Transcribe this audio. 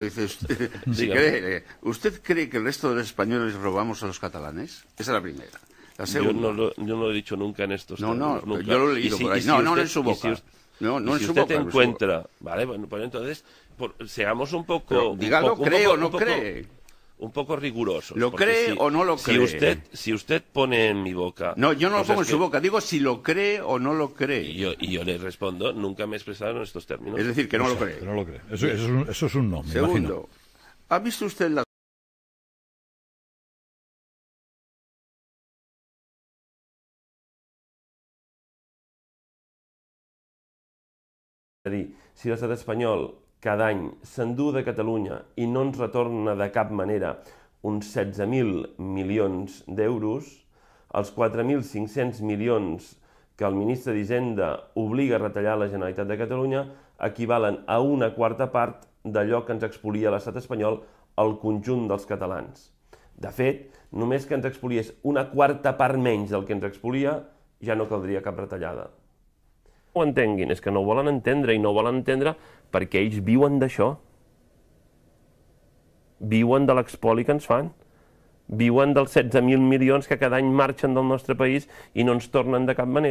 Eh, usted, cree, que el resto de los españoles robamos a los catalanes? Esa es la primera. La Yo no, lo, he dicho nunca en estos No, no, yo lo he leído por ahí. no, no en su boca. Si no, te encuentra, vale, bueno, pues entonces seamos un poco... dígalo, creo, no cree un poco riguroso. ¿Lo cree o no lo cree? Si usted, si usted pone en mi boca... No, yo no lo pues pongo en su boca, digo si lo cree o no lo cree. Y yo, le respondo, nunca me he expresado en estos términos. Es decir, que no, lo cree. Eso, es un, no, Segundo, ¿ha visto usted la... va a ser si español. cada any s'endú de Catalunya i no ens retorna de cap manera uns 16.000 milions d'euros, els 4.500 milions que el ministre d'Hisenda obliga a retallar la Generalitat de Catalunya equivalen a una quarta part d'allò que ens expolia l'estat espanyol al conjunt dels catalans. De fet, només que ens expoliés una quarta part menys del que ens expolia, ja no caldria cap retallada ho entenguin, és que no ho volen entendre i no ho volen entendre perquè ells viuen d'això. Viuen de l'expoli que ens fan. Viuen dels 16.000 milions que cada any marxen del nostre país i no ens tornen de cap manera.